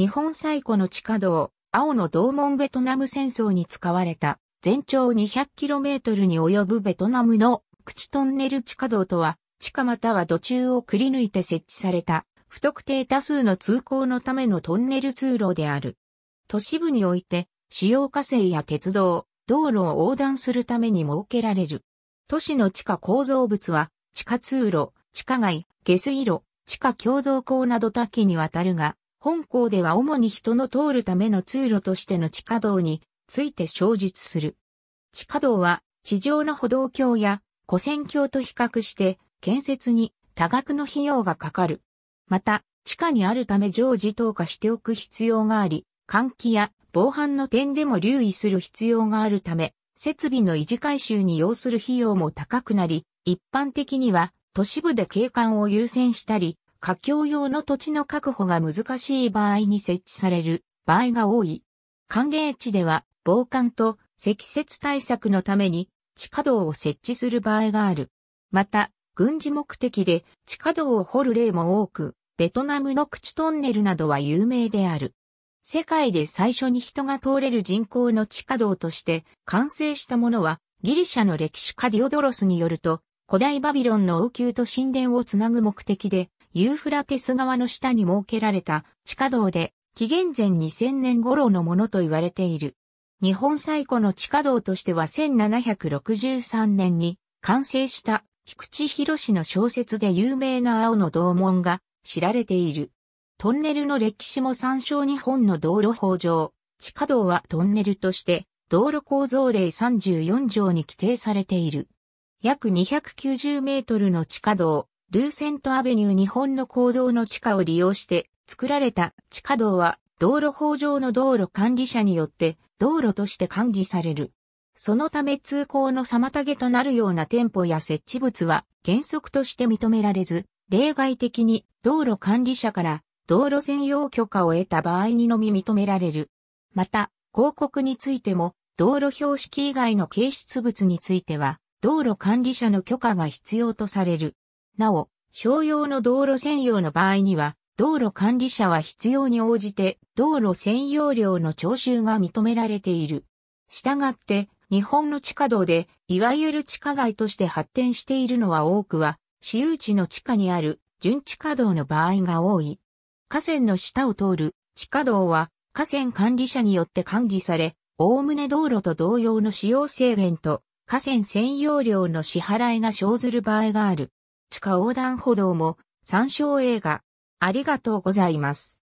日本最古の地下道、青の道門ベトナム戦争に使われた、全長 200km に及ぶベトナムの口トンネル地下道とは、地下または土中をくり抜いて設置された、不特定多数の通行のためのトンネル通路である。都市部において、主要火星や鉄道、道路を横断するために設けられる。都市の地下構造物は、地下通路、地下街、下水路、地下共同港など多岐にわたるが、本校では主に人の通るための通路としての地下道について小述する。地下道は地上の歩道橋や古線橋と比較して建設に多額の費用がかかる。また、地下にあるため常時投下しておく必要があり、換気や防犯の点でも留意する必要があるため、設備の維持改修に要する費用も高くなり、一般的には都市部で景観を優先したり、架橋用の土地の確保が難しい場合に設置される場合が多い。寒冷地では防寒と積雪対策のために地下道を設置する場合がある。また、軍事目的で地下道を掘る例も多く、ベトナムの口トンネルなどは有名である。世界で最初に人が通れる人工の地下道として完成したものは、ギリシャの歴史家ディオドロスによると、古代バビロンの王宮と神殿をつなぐ目的でユーフラテス川の下に設けられた地下道で、紀元前2000年頃のものと言われている。日本最古の地下道としては1763年に完成した菊池博の小説で有名な青の道門が知られている。トンネルの歴史も参照日本の道路法上、地下道はトンネルとして道路構造例34条に規定されている。約290メートルの地下道、ルーセントアベニュー日本の公道の地下を利用して作られた地下道は道路法上の道路管理者によって道路として管理される。そのため通行の妨げとなるような店舗や設置物は原則として認められず、例外的に道路管理者から道路専用許可を得た場合にのみ認められる。また、広告についても道路標識以外の形質物については道路管理者の許可が必要とされる。なお、商用の道路専用の場合には、道路管理者は必要に応じて道路専用料の徴収が認められている。したがって、日本の地下道で、いわゆる地下街として発展しているのは多くは、私有地の地下にある準地下道の場合が多い。河川の下を通る地下道は、河川管理者によって管理され、おおむね道路と同様の使用制限と河川専用料の支払いが生ずる場合がある。地下横断歩道も参照映画。ありがとうございます。